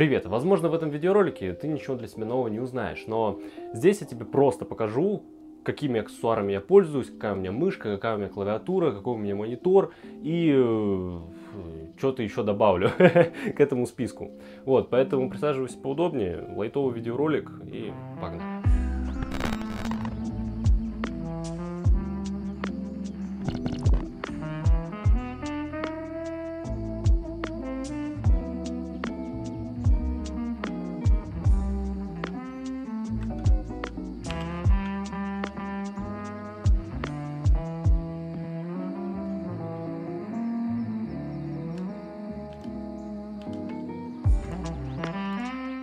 Привет! Возможно, в этом видеоролике ты ничего для себя нового не узнаешь, но здесь я тебе просто покажу, какими аксессуарами я пользуюсь, какая у меня мышка, какая у меня клавиатура, какой у меня монитор и э, что-то еще добавлю к этому списку. Вот, поэтому присаживайся поудобнее, лайтовый видеоролик и погнали!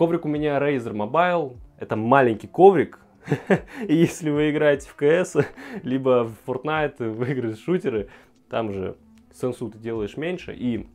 Коврик у меня Razer Mobile. Это маленький коврик. И если вы играете в CS, либо в Fortnite, в игры шутеры, там же сенсу ты делаешь меньше и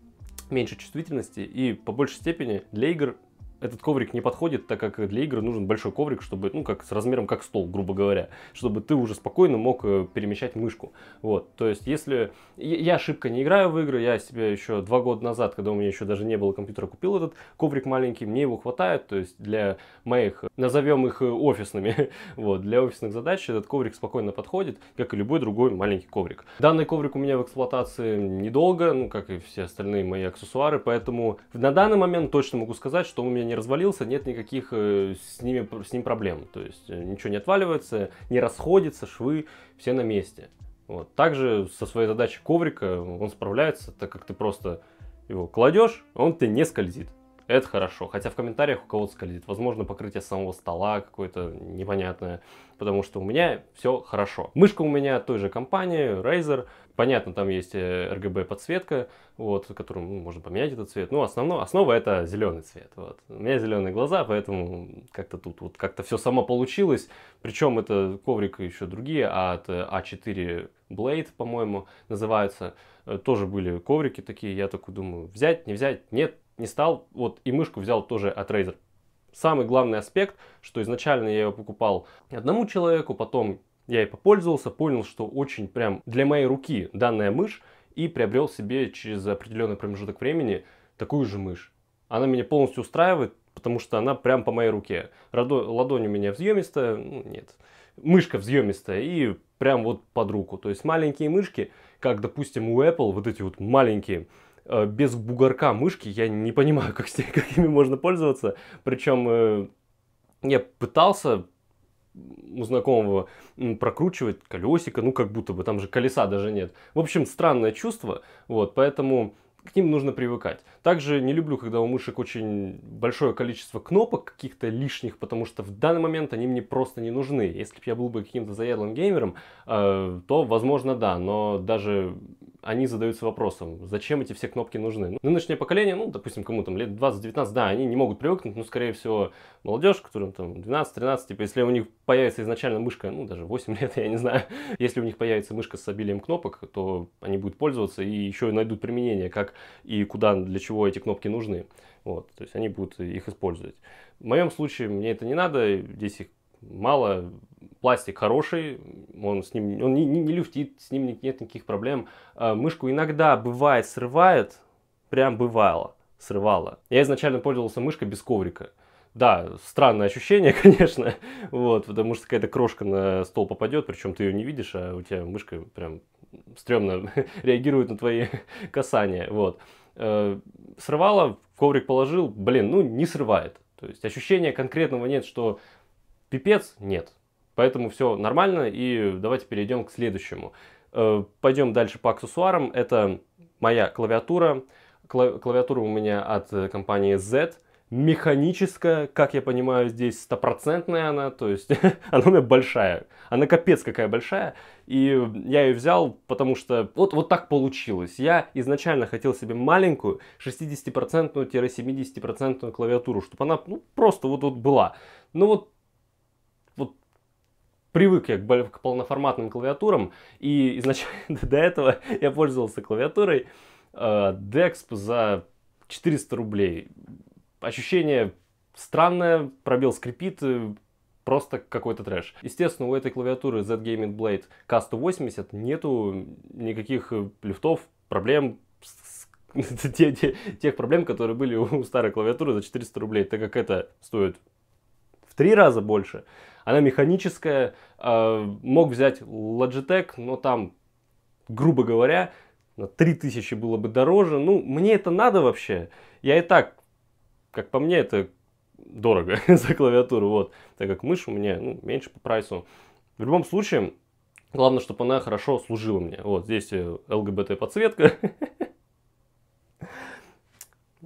меньше чувствительности. И по большей степени для игр этот коврик не подходит, так как для игры нужен большой коврик, чтобы, ну, как с размером как стол, грубо говоря, чтобы ты уже спокойно мог э, перемещать мышку. Вот, то есть, если... Я ошибка не играю в игры, я себе еще два года назад, когда у меня еще даже не было компьютера, купил этот коврик маленький, мне его хватает, то есть, для моих, назовем их э, офисными, вот, для офисных задач этот коврик спокойно подходит, как и любой другой маленький коврик. Данный коврик у меня в эксплуатации недолго, ну, как и все остальные мои аксессуары, поэтому на данный момент точно могу сказать, что у меня не развалился, нет никаких э, с, ними, с ним проблем. То есть э, ничего не отваливается, не расходится, швы все на месте. Вот. Также со своей задачей коврика он справляется, так как ты просто его кладешь, он ты не скользит. Это хорошо. Хотя в комментариях у кого-то скользит. Возможно, покрытие самого стола какое-то непонятное. Потому что у меня все хорошо. Мышка у меня той же компании, Razer. Понятно, там есть RGB э, подсветка, вот, которую ну, можно поменять этот цвет. Ну, основно, основа это зеленый цвет. Вот. У меня зеленые глаза, поэтому как-то тут вот как-то все само получилось. Причем это коврик еще другие а от A4 э, а Blade, по-моему, называются. Э, тоже были коврики такие. Я такой думаю, взять, не взять? Нет, не стал, вот и мышку взял тоже от Razer. Самый главный аспект, что изначально я ее покупал одному человеку, потом я и попользовался, понял, что очень прям для моей руки данная мышь, и приобрел себе через определенный промежуток времени такую же мышь. Она меня полностью устраивает, потому что она прям по моей руке. Радо, ладонь у меня взъемистая, ну нет, мышка взъемистая и прям вот под руку. То есть маленькие мышки, как, допустим, у Apple, вот эти вот маленькие, Э, без бугорка мышки я не понимаю, как, как ими можно пользоваться. Причем э, я пытался у знакомого прокручивать колесико, ну как будто бы, там же колеса даже нет. В общем, странное чувство, вот, поэтому к ним нужно привыкать. Также не люблю, когда у мышек очень большое количество кнопок каких-то лишних, потому что в данный момент они мне просто не нужны. Если бы я был бы каким-то заядлым геймером, э, то, возможно, да, но даже они задаются вопросом, зачем эти все кнопки нужны. Ну, нынешнее поколение, ну, допустим, кому там лет 20-19, да, они не могут привыкнуть, но, скорее всего, молодежь, которым там 12-13, типа, если у них появится изначально мышка, ну, даже 8 лет, я не знаю, если у них появится мышка с обилием кнопок, то они будут пользоваться и еще найдут применение, как и куда, для чего эти кнопки нужны. Вот, то есть они будут их использовать. В моем случае мне это не надо, здесь их мало, пластик хороший, он с ним он не, не, не люфтит, с ним нет никаких проблем. А, мышку иногда бывает срывает, прям бывало, срывало. Я изначально пользовался мышкой без коврика. Да, странное ощущение, конечно, вот, потому что какая-то крошка на стол попадет, причем ты ее не видишь, а у тебя мышка прям стрёмно реагирует на твои касания, вот. А, срывало, коврик положил, блин, ну не срывает. То есть ощущения конкретного нет, что пипец, нет. Поэтому все нормально, и давайте перейдем к следующему. Э, Пойдем дальше по аксессуарам. Это моя клавиатура. Клавиатура у меня от э, компании Z механическая, как я понимаю, здесь стопроцентная она, то есть она у меня большая, она капец какая большая, и я ее взял, потому что вот, вот так получилось. Я изначально хотел себе маленькую 60%-70% клавиатуру, чтобы она ну, просто вот, вот была. Но ну вот привык я к, к полноформатным клавиатурам, и изначально до этого я пользовался клавиатурой э, DEXP за 400 рублей. Ощущение странное, пробел скрипит, э, просто какой-то трэш. Естественно, у этой клавиатуры Z Gaming Blade K180 нету никаких э, лифтов, проблем те, те, тех проблем, которые были у старой клавиатуры за 400 рублей, так как это стоит в три раза больше. Она механическая, э, мог взять Logitech, но там, грубо говоря, на 3000 было бы дороже. Ну, мне это надо вообще. Я и так, как по мне, это дорого за клавиатуру, вот. Так как мышь у меня ну, меньше по прайсу. В любом случае, главное, чтобы она хорошо служила мне. Вот здесь э, ЛГБТ подсветка.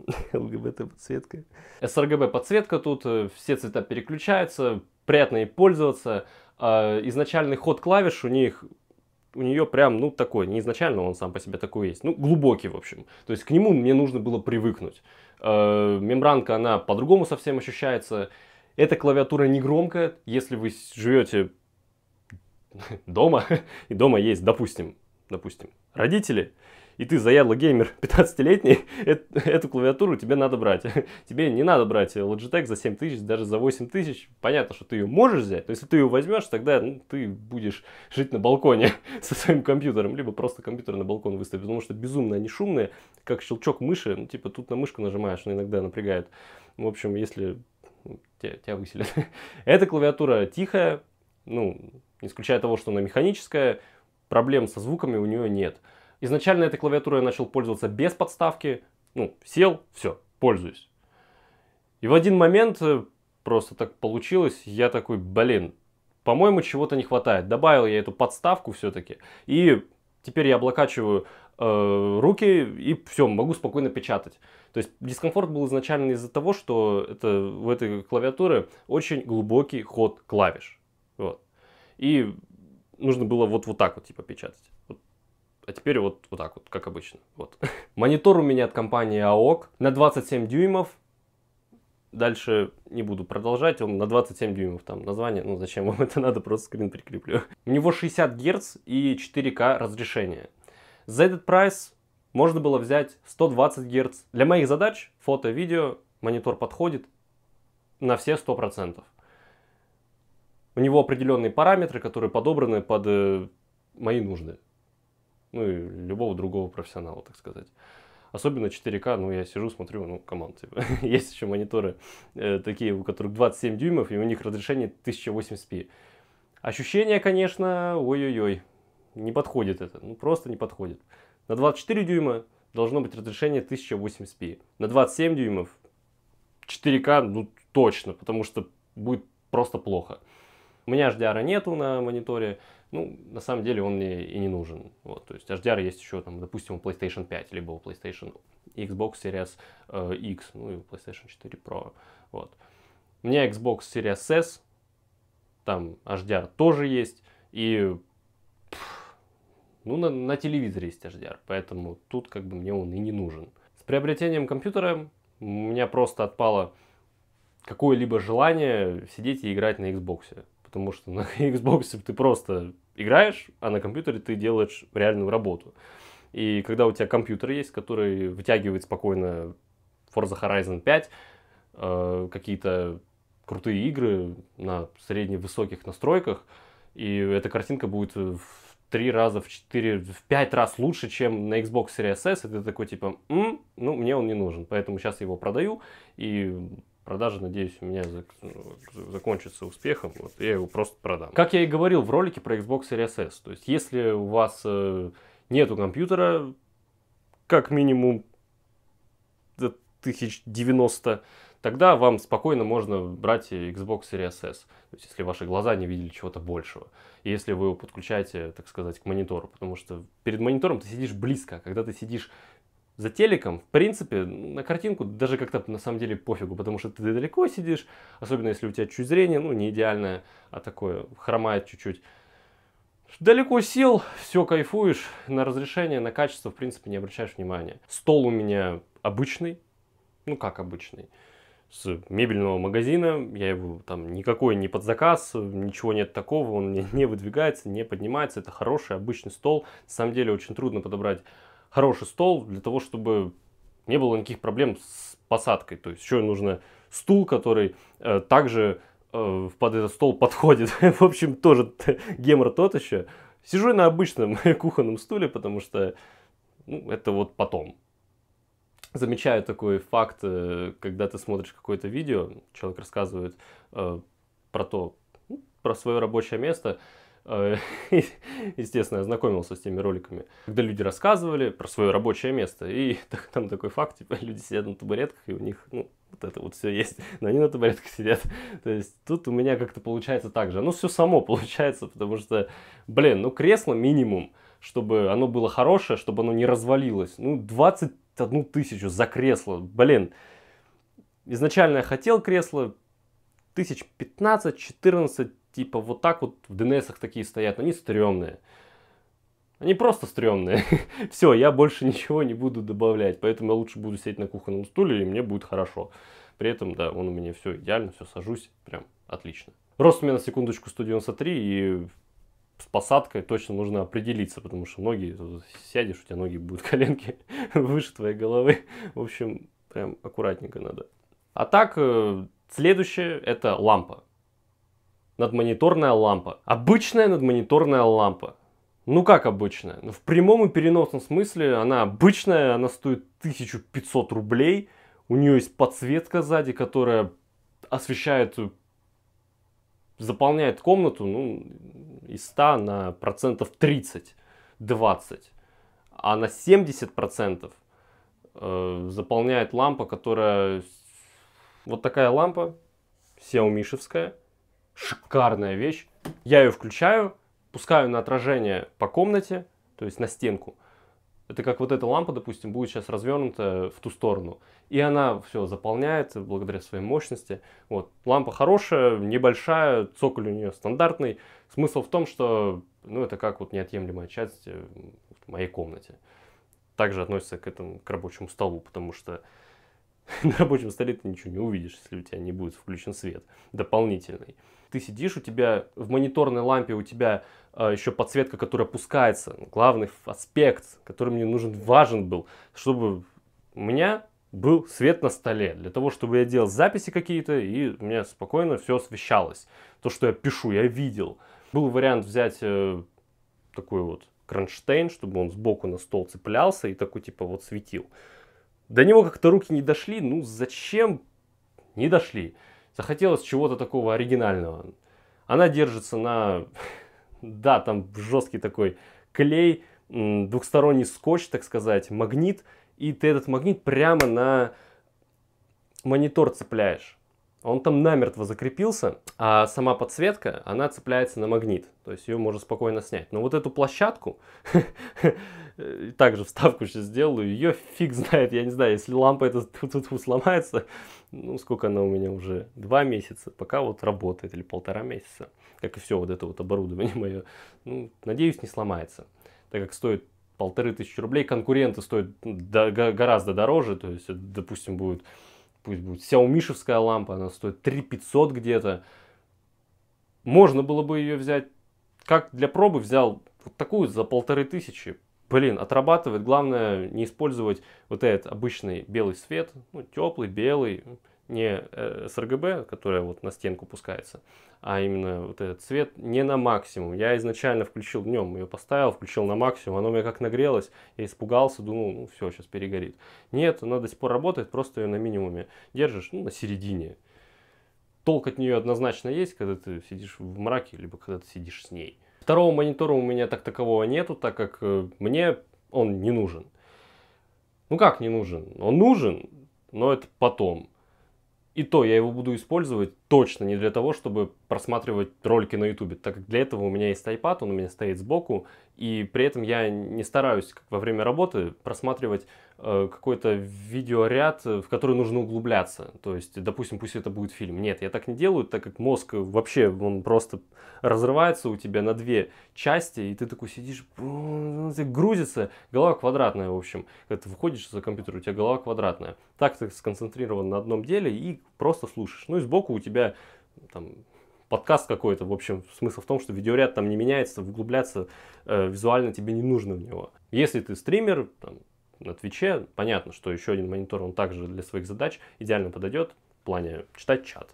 ЛГБТ-подсветка. СРГБ-подсветка тут, э, все цвета переключаются, приятно ей пользоваться. А изначальный ход клавиш у них у нее прям, ну, такой, не изначально он сам по себе такой есть, ну, глубокий, в общем. То есть к нему мне нужно было привыкнуть. А, мембранка, она по-другому совсем ощущается. Эта клавиатура не громкая, если вы живете дома, и дома есть, допустим, допустим, родители, и ты заядлый геймер 15-летний, э, эту клавиатуру тебе надо брать. Тебе не надо брать Logitech за 7 тысяч, даже за 8 тысяч. Понятно, что ты ее можешь взять, но если ты ее возьмешь, тогда ну, ты будешь жить на балконе со своим компьютером, либо просто компьютер на балкон выставить, потому что безумно они шумные, как щелчок мыши, ну типа тут на мышку нажимаешь, но иногда напрягает. В общем, если ну, тебя, тебя выселят. Эта клавиатура тихая, ну, исключая того, что она механическая, проблем со звуками у нее нет. Изначально этой клавиатурой я начал пользоваться без подставки. Ну, сел, все, пользуюсь. И в один момент э, просто так получилось, я такой, блин, по-моему, чего-то не хватает. Добавил я эту подставку все-таки. И теперь я облокачиваю э, руки и все, могу спокойно печатать. То есть дискомфорт был изначально из-за того, что это, в этой клавиатуре очень глубокий ход клавиш. Вот. И нужно было вот, вот так вот типа печатать. А теперь вот, вот так вот, как обычно. Вот. Монитор у меня от компании AOC на 27 дюймов. Дальше не буду продолжать, он на 27 дюймов там название, ну зачем вам это надо, просто скрин прикреплю. У него 60 Гц и 4К разрешение. За этот прайс можно было взять 120 Гц. Для моих задач, фото, видео, монитор подходит на все 100%. У него определенные параметры, которые подобраны под э, мои нужды ну и любого другого профессионала, так сказать. Особенно 4К, ну я сижу, смотрю, ну команд, типа. есть еще мониторы э, такие, у которых 27 дюймов, и у них разрешение 1080p. Ощущение, конечно, ой-ой-ой, не подходит это, ну просто не подходит. На 24 дюйма должно быть разрешение 1080p, на 27 дюймов 4К, ну точно, потому что будет просто плохо. У меня HDR нету на мониторе, ну, на самом деле он мне и не нужен. Вот, то есть HDR есть еще, там, допустим, у PlayStation 5, либо у PlayStation Xbox Series э, X, ну и у PlayStation 4 Pro. Вот. У меня Xbox Series S, там HDR тоже есть, и пфф, ну, на, на телевизоре есть HDR, поэтому тут как бы мне он и не нужен. С приобретением компьютера у меня просто отпало какое-либо желание сидеть и играть на Xbox потому что на Xbox ты просто играешь, а на компьютере ты делаешь реальную работу. И когда у тебя компьютер есть, который вытягивает спокойно Forza Horizon 5, э, какие-то крутые игры на средне-высоких настройках, и эта картинка будет в три раза, в четыре, в пять раз лучше, чем на Xbox Series S, это такой типа, М, ну, мне он не нужен, поэтому сейчас я его продаю, и Продажа, надеюсь, у меня ну, закончится успехом. Вот, я его просто продам. Как я и говорил в ролике про Xbox Series S. То есть, если у вас э, нету компьютера, как минимум до 1090, тогда вам спокойно можно брать Xbox Series S. То есть, если ваши глаза не видели чего-то большего. И если вы его подключаете, так сказать, к монитору. Потому что перед монитором ты сидишь близко. А когда ты сидишь за телеком, в принципе, на картинку даже как-то на самом деле пофигу, потому что ты далеко сидишь, особенно если у тебя чуть зрение, ну, не идеальное, а такое хромает чуть-чуть. Далеко сел, все кайфуешь, на разрешение, на качество, в принципе, не обращаешь внимания. Стол у меня обычный, ну как обычный, с мебельного магазина, я его там никакой не под заказ, ничего нет такого, он не, выдвигается, не поднимается, это хороший обычный стол. На самом деле очень трудно подобрать хороший стол для того, чтобы не было никаких проблем с посадкой. То есть еще нужно стул, который э, также э, под этот стол подходит. В общем, тоже гемор тот еще. Сижу на обычном кухонном стуле, потому что ну, это вот потом. Замечаю такой факт, э, когда ты смотришь какое-то видео, человек рассказывает э, про то, ну, про свое рабочее место, Э, естественно, ознакомился с теми роликами, когда люди рассказывали про свое рабочее место. И там такой факт, типа, люди сидят на табуретках, и у них, ну, вот это вот все есть, но они на табуретках сидят. То есть тут у меня как-то получается так же. Оно все само получается, потому что, блин, ну кресло минимум, чтобы оно было хорошее, чтобы оно не развалилось. Ну, 21 тысячу за кресло, блин. Изначально я хотел кресло тысяч 15, 14, типа вот так вот в ДНСах такие стоят, но они стрёмные. Они просто стрёмные. Все, я больше ничего не буду добавлять, поэтому я лучше буду сидеть на кухонном стуле, и мне будет хорошо. При этом, да, он у меня все идеально, все сажусь, прям отлично. Рост у меня на секундочку 193, и с посадкой точно нужно определиться, потому что ноги, сядешь, у тебя ноги будут коленки выше твоей головы. В общем, прям аккуратненько надо. А так, э, следующее это лампа надмониторная лампа. Обычная надмониторная лампа. Ну как обычная? Ну, в прямом и переносном смысле она обычная, она стоит 1500 рублей. У нее есть подсветка сзади, которая освещает, заполняет комнату ну, из 100 на процентов 30, 20. А на 70 процентов э, заполняет лампа, которая... Вот такая лампа, сяомишевская, шикарная вещь. Я ее включаю, пускаю на отражение по комнате, то есть на стенку. Это как вот эта лампа, допустим, будет сейчас развернута в ту сторону. И она все заполняет благодаря своей мощности. Вот. Лампа хорошая, небольшая, цоколь у нее стандартный. Смысл в том, что ну, это как вот неотъемлемая часть э, в моей комнате. Также относится к этому, к рабочему столу, потому что на рабочем столе ты ничего не увидишь, если у тебя не будет включен свет дополнительный. Ты сидишь, у тебя в мониторной лампе у тебя э, а, еще подсветка, которая опускается. Главный аспект, который мне нужен, важен был, чтобы у меня был свет на столе, для того, чтобы я делал записи какие-то, и у меня спокойно все освещалось. То, что я пишу, я видел. Был вариант взять э, такой вот кронштейн, чтобы он сбоку на стол цеплялся и такой типа вот светил. До него как-то руки не дошли, ну зачем? Не дошли. Захотелось чего-то такого оригинального. Она держится на... Да, там жесткий такой клей, двухсторонний скотч, так сказать, магнит. И ты этот магнит прямо на монитор цепляешь он там намертво закрепился, а сама подсветка, она цепляется на магнит, то есть ее можно спокойно снять. Но вот эту площадку, также вставку сейчас сделаю, ее фиг знает, я не знаю, если лампа эта тут-тут сломается, ну сколько она у меня уже, два месяца, пока вот работает, или полтора месяца, как и все вот это вот оборудование мое, ну, надеюсь, не сломается, так как стоит полторы тысячи рублей, конкуренты стоят ну, гораздо дороже, то есть, допустим, будет пусть будет сяомишевская лампа, она стоит 3500 где-то. Можно было бы ее взять, как для пробы взял вот такую за полторы тысячи. Блин, отрабатывает. Главное не использовать вот этот обычный белый свет, ну, теплый, белый не sRGB, э, которая вот на стенку пускается, а именно вот этот цвет не на максимум. Я изначально включил днем, ее поставил, включил на максимум, оно у меня как нагрелось, я испугался, думал, ну все, сейчас перегорит. Нет, она до сих пор работает, просто ее на минимуме держишь, ну на середине. Толк от нее однозначно есть, когда ты сидишь в мраке, либо когда ты сидишь с ней. Второго монитора у меня так такового нету, так как э, мне он не нужен. Ну как не нужен? Он нужен, но это потом. И то я его буду использовать точно не для того, чтобы просматривать ролики на YouTube, так как для этого у меня есть iPad, он у меня стоит сбоку, и при этом я не стараюсь как во время работы просматривать Э, какой-то видеоряд, э, в который нужно углубляться. То есть, допустим, пусть это будет фильм. Нет, я так не делаю, так как мозг э, вообще, он просто разрывается у тебя на две части, и ты такой сидишь, грузится, голова квадратная, в общем. Когда ты выходишь за компьютер, у тебя голова квадратная. Так ты сконцентрирован на одном деле и просто слушаешь. Ну и сбоку у тебя там подкаст какой-то. В общем, смысл в том, что видеоряд там не меняется, углубляться э, визуально тебе не нужно в него. Если ты стример, там, на Твиче, понятно, что еще один монитор, он также для своих задач идеально подойдет в плане читать чат.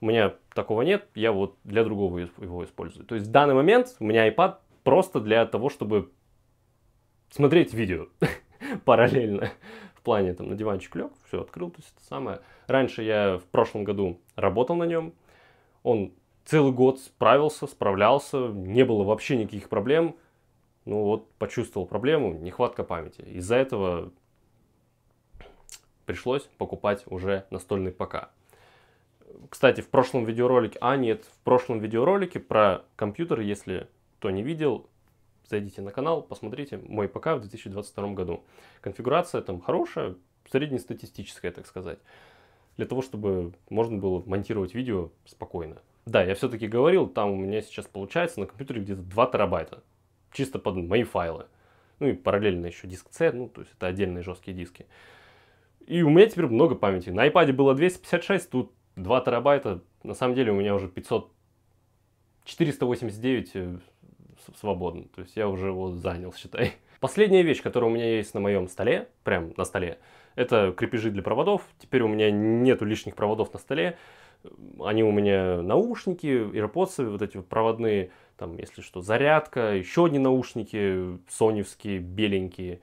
У меня такого нет, я вот для другого его использую. То есть в данный момент у меня iPad просто для того, чтобы смотреть видео параллельно. В плане там на диванчик лег, все открыл, то есть это самое. Раньше я в прошлом году работал на нем, он целый год справился, справлялся, не было вообще никаких проблем ну вот почувствовал проблему, нехватка памяти. Из-за этого пришлось покупать уже настольный ПК. Кстати, в прошлом видеоролике, а нет, в прошлом видеоролике про компьютер, если кто не видел, зайдите на канал, посмотрите мой ПК в 2022 году. Конфигурация там хорошая, среднестатистическая, так сказать, для того, чтобы можно было монтировать видео спокойно. Да, я все-таки говорил, там у меня сейчас получается на компьютере где-то 2 терабайта чисто под мои файлы. Ну и параллельно еще диск C, ну то есть это отдельные жесткие диски. И у меня теперь много памяти. На iPad было 256, тут 2 терабайта. На самом деле у меня уже 500... 489 э, свободно. То есть я уже его занял, считай. Последняя вещь, которая у меня есть на моем столе, прям на столе, это крепежи для проводов. Теперь у меня нету лишних проводов на столе. Они у меня наушники, AirPods, вот эти вот проводные. Там, если что, зарядка, еще одни наушники, соневские, беленькие,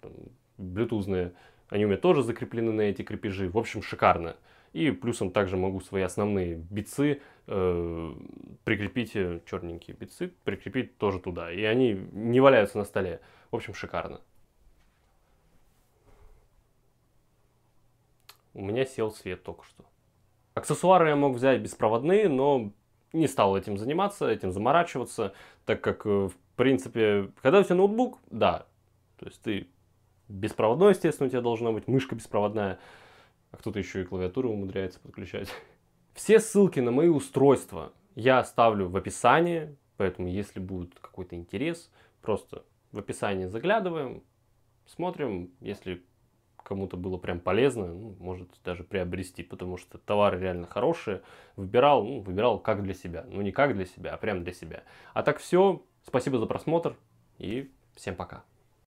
там, блютузные. Они у меня тоже закреплены на эти крепежи. В общем, шикарно. И плюсом также могу свои основные бицы э, прикрепить, э, черненькие бицы, прикрепить тоже туда. И они не валяются на столе. В общем, шикарно. У меня сел свет только что. Аксессуары я мог взять беспроводные, но не стал этим заниматься, этим заморачиваться, так как, э, в принципе, когда у тебя ноутбук, да, то есть ты беспроводной, естественно, у тебя должна быть мышка беспроводная, а кто-то еще и клавиатуру умудряется подключать. Все ссылки на мои устройства я оставлю в описании, поэтому если будет какой-то интерес, просто в описании заглядываем, смотрим, если кому-то было прям полезно, ну, может даже приобрести, потому что товары реально хорошие. Выбирал, ну, выбирал как для себя. Ну, не как для себя, а прям для себя. А так все. Спасибо за просмотр и всем пока.